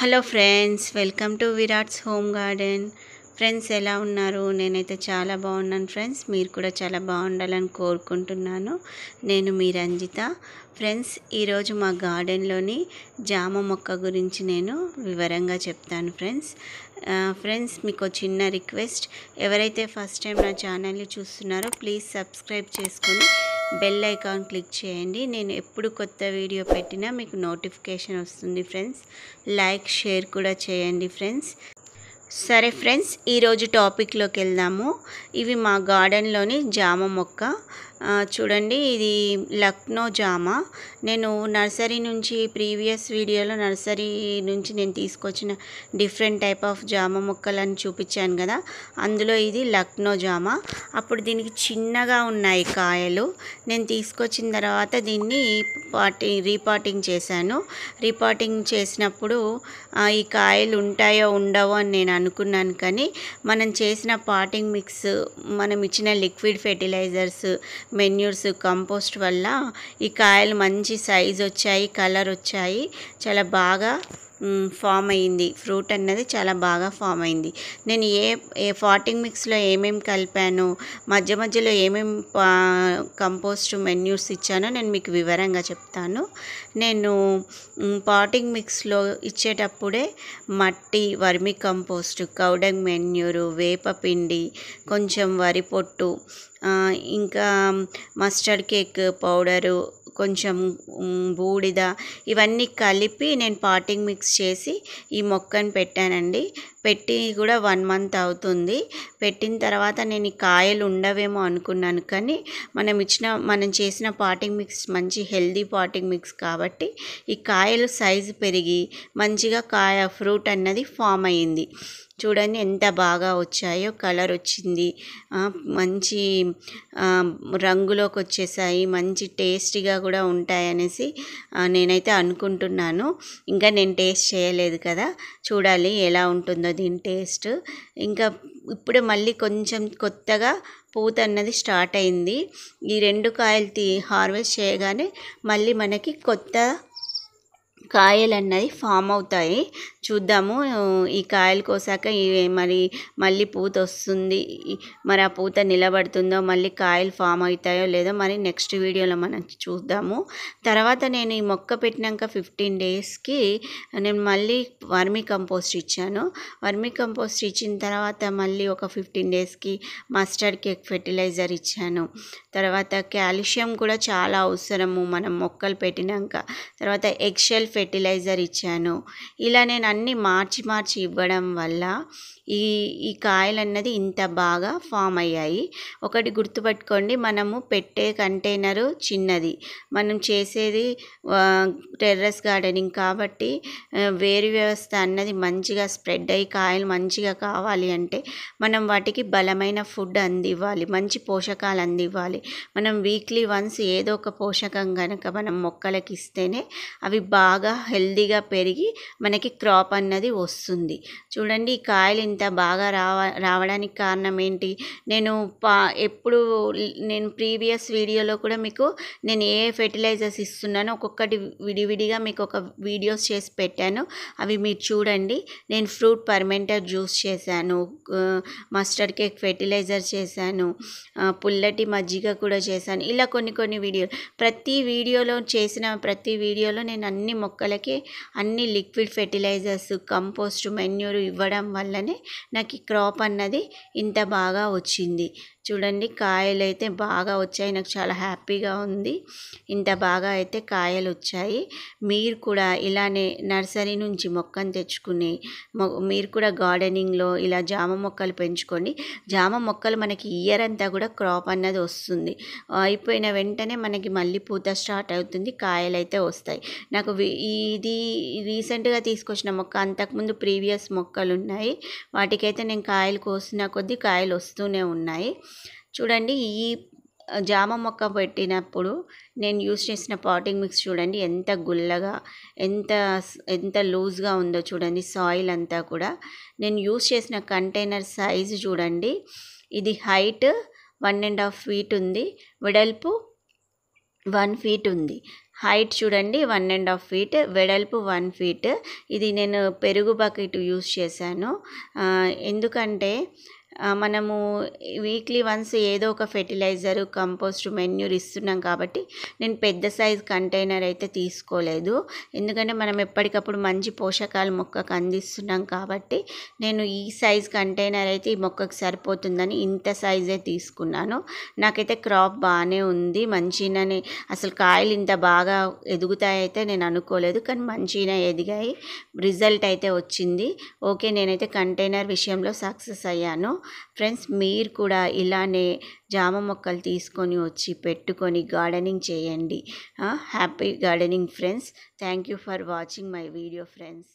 hello friends welcome to Virat's home garden friends ఎలా ఉన్నారు నేనైతే చాలా బాగున్నాను ఫ్రెండ్స్ మీరు కూడా చాలా బాగుండాలని కోరుకుంటున్నాను నేను మీ రంజిత ఫ్రెండ్స్ ఈరోజు మా గార్డెన్లోని జామ మొక్క గురించి నేను వివరంగా చెప్తాను ఫ్రెండ్స్ ఫ్రెండ్స్ మీకు చిన్న రిక్వెస్ట్ ఎవరైతే ఫస్ట్ టైం నా ఛానల్ని చూస్తున్నారో ప్లీజ్ సబ్స్క్రైబ్ చేసుకొని బెల్ ఐకాన్ క్లిక్ చేయండి నేను ఎప్పుడు కొత్త వీడియో పెట్టినా మీకు నోటిఫికేషన్ వస్తుంది ఫ్రెండ్స్ లైక్ షేర్ కూడా చేయండి ఫ్రెండ్స్ సరే ఫ్రెండ్స్ ఈరోజు టాపిక్లోకి వెళ్దాము ఇవి మా గార్డెన్లోని జామ మొక్క చూడండి ఇది లక్నో జామ నేను నర్సరీ నుంచి ప్రీవియస్ వీడియోలో నర్సరీ నుంచి నేను తీసుకొచ్చిన డిఫరెంట్ టైప్ ఆఫ్ జామ మొక్కలను చూపించాను కదా అందులో ఇది లక్నో జామ అప్పుడు దీనికి చిన్నగా ఉన్నాయి కాయలు నేను తీసుకొచ్చిన తర్వాత దీన్ని పాటింగ్ రీపాటింగ్ చేశాను రీపాటింగ్ చేసినప్పుడు ఈ కాయలు ఉంటాయో ఉండవో అని నేను అనుకున్నాను కానీ మనం చేసిన పాటింగ్ మిక్స్ మనం ఇచ్చిన లిక్విడ్ ఫెర్టిలైజర్స్ మెన్యూర్స్ కంపోస్ట్ వల్ల ఈ కాయలు మంచి సైజు వచ్చాయి కలర్ వచ్చాయి చాలా బాగా ఫామ్ అయింది ఫ్రూట్ అన్నది చాలా బాగా ఫామ్ అయింది నేను ఏ ఏ ఫాటింగ్ మిక్స్లో ఏమేమి కలిపాను మధ్య మధ్యలో ఏమేమి కంపోస్ట్ మెన్యూస్ ఇచ్చానో నేను మీకు వివరంగా చెప్తాను నేను పాటింగ్ మిక్స్లో ఇచ్చేటప్పుడే మట్టి వర్మి కంపోస్ట్ కౌడంగ్ మెన్యూరు వేపపిండి కొంచెం వరి పొట్టు ఇంకా మస్టర్డ్ కేక్ పౌడరు కొంచెం బూడిద ఇవన్నీ కలిపి నేను పాటింగ్ మిక్స్ చేసి ఈ మొక్కను పెట్టానండి పెట్టి కూడా వన్ మంత్ అవుతుంది పెట్టిన తర్వాత నేను ఈ కాయలు ఉండవేమో అనుకున్నాను కానీ మనం ఇచ్చిన మనం చేసిన పాటింగ్ మిక్స్ మంచి హెల్దీ పాటింగ్ మిక్స్ కాబట్టి ఈ కాయలు సైజు పెరిగి మంచిగా కాయ ఫ్రూట్ అన్నది ఫామ్ అయ్యింది చూడండి ఎంత బాగా వచ్చాయో కలర్ వచ్చింది మంచి రంగులోకి వచ్చేసాయి మంచి టేస్టీగా కూడా ఉంటాయనేసి నేనైతే అనుకుంటున్నాను ఇంకా నేను టేస్ట్ చేయలేదు కదా చూడాలి ఎలా ఉంటుందో దీని టేస్ట్ ఇంకా ఇప్పుడు మళ్ళీ కొంచెం కొత్తగా పూత అన్నది స్టార్ట్ అయింది ఈ రెండు కాయలు తీ హార్వెస్ట్ చేయగానే మళ్ళీ మనకి కొత్త కాయలు అన్నవి ఫామ్ అవుతాయి చూద్దాము ఈ కాయలు కోసాక మరి మళ్ళీ పూత వస్తుంది మరి ఆ పూత నిలబడుతుందో మళ్ళీ కాయలు ఫామ్ అవుతాయో లేదో మరి నెక్స్ట్ వీడియోలో మనం చూద్దాము తర్వాత నేను ఈ మొక్క పెట్టినాక ఫిఫ్టీన్ డేస్కి నేను మళ్ళీ వర్మీ కంపోస్ట్ ఇచ్చాను వర్మీ కంపోస్ట్ ఇచ్చిన తర్వాత మళ్ళీ ఒక ఫిఫ్టీన్ డేస్కి మస్టర్డ్ కేక్ ఫెర్టిలైజర్ ఇచ్చాను తర్వాత కాల్షియం కూడా చాలా అవసరము మనం మొక్కలు పెట్టినాక తర్వాత ఎగ్షెల్ ఫె ఫెర్టిలైజర్ ఇచ్చాను ఇలా నేను అన్నీ మార్చి మార్చి ఇవ్వడం వల్ల ఈ ఈ కాయలు అన్నది ఇంత బాగా ఫామ్ అయ్యాయి ఒకటి గుర్తుపెట్టుకోండి మనము పెట్టే కంటైనరు చిన్నది మనం చేసేది టెర్రస్ గార్డెనింగ్ కాబట్టి వేరు వ్యవస్థ అన్నది మంచిగా స్ప్రెడ్ అయ్యి కాయలు మంచిగా కావాలి అంటే మనం వాటికి బలమైన ఫుడ్ అందివ్వాలి మంచి పోషకాలు అందివ్వాలి మనం వీక్లీ వన్స్ ఏదో ఒక పోషకం కనుక మనం మొక్కలకి ఇస్తేనే అవి బాగా బాగా హెల్దీగా పెరిగి మనకి క్రాప్ అన్నది వస్తుంది చూడండి ఈ కాయలు ఇంత బాగా రావ రావడానికి కారణం ఏంటి నేను పా ఎప్పుడు నేను ప్రీవియస్ వీడియోలో కూడా మీకు నేను ఏ ఫెర్టిలైజర్స్ ఇస్తున్నానో ఒక్కొక్కటి విడివిడిగా మీకు ఒక వీడియోస్ చేసి పెట్టాను అవి మీరు చూడండి నేను ఫ్రూట్ పర్మెంటర్ జ్యూస్ చేశాను మస్టర్డ్ కేక్ ఫెర్టిలైజర్ చేశాను పుల్లటి మజ్జిగ కూడా చేశాను ఇలా కొన్ని కొన్ని వీడియో ప్రతి వీడియోలో చేసిన ప్రతి వీడియోలో నేను అన్ని మొక్క మొక్కలకి అన్ని లిక్విడ్ ఫెర్టిలైజర్స్ కంపోస్ట్ మెన్యూర్ ఇవ్వడం వల్లనే నాకు ఈ క్రాప్ అన్నది ఇంత బాగా వచ్చింది చూడండి కాయలు అయితే బాగా వచ్చాయి నాకు చాలా హ్యాపీగా ఉంది ఇంత బాగా అయితే కాయలు వచ్చాయి మీరు కూడా ఇలానే నర్సరీ నుంచి మొక్కను తెచ్చుకుని మీరు కూడా గార్డెనింగ్లో ఇలా జామ మొక్కలు పెంచుకోండి జామ మొక్కలు మనకి ఇయర్ అంతా కూడా క్రాప్ అన్నది వస్తుంది అయిపోయిన వెంటనే మనకి మళ్ళీ పూత స్టార్ట్ అవుతుంది కాయలు అయితే వస్తాయి నాకు ఇది రీసెంట్గా తీసుకొచ్చిన మొక్క అంతకుముందు ప్రీవియస్ మొక్కలు ఉన్నాయి వాటికైతే నేను కాయలు కోసిన కొద్దీ కాయలు వస్తూనే ఉన్నాయి చూడండి ఈ జామ మొక్క పెట్టినప్పుడు నేను యూస్ చేసిన పాటింగ్ మిక్స్ చూడండి ఎంత గుల్లగా ఎంత ఎంత లూజ్గా ఉందో చూడండి సాయిల్ అంతా కూడా నేను యూస్ చేసిన కంటైనర్ సైజు చూడండి ఇది height one and half feet ఉంది వెడల్పు వన్ ఫీట్ ఉంది హైట్ చూడండి వన్ అండ్ హాఫ్ ఫీట్ వెడల్పు వన్ ఫీట్ ఇది నేను పెరుగు బకెట్ యూస్ చేశాను ఎందుకంటే మనము వీక్లీ వన్స్ ఏదో ఒక ఫెర్టిలైజర్ కంపోస్ట్ మెన్యూర్ ఇస్తున్నాం కాబట్టి నేను పెద్ద సైజ్ కంటైనర్ అయితే తీసుకోలేదు ఎందుకంటే మనం ఎప్పటికప్పుడు మంచి పోషకాలు మొక్కకు అందిస్తున్నాం కాబట్టి నేను ఈ సైజ్ కంటైనర్ అయితే ఈ మొక్కకు సరిపోతుందని ఇంత సైజే తీసుకున్నాను నాకైతే క్రాప్ బాగానే ఉంది మంచిగానే అసలు కాయలు ఇంత బాగా ఎదుగుతాయైతే నేను అనుకోలేదు కానీ మంచిగా ఎదిగాయి రిజల్ట్ అయితే వచ్చింది ఓకే నేనైతే కంటైనర్ విషయంలో సక్సెస్ అయ్యాను ఫ్రెండ్స్ మీరు కూడా ఇలానే జామ మొక్కలు తీసుకొని వచ్చి పెట్టుకొని గార్డెనింగ్ చేయండి happy gardening friends thank you for watching my video friends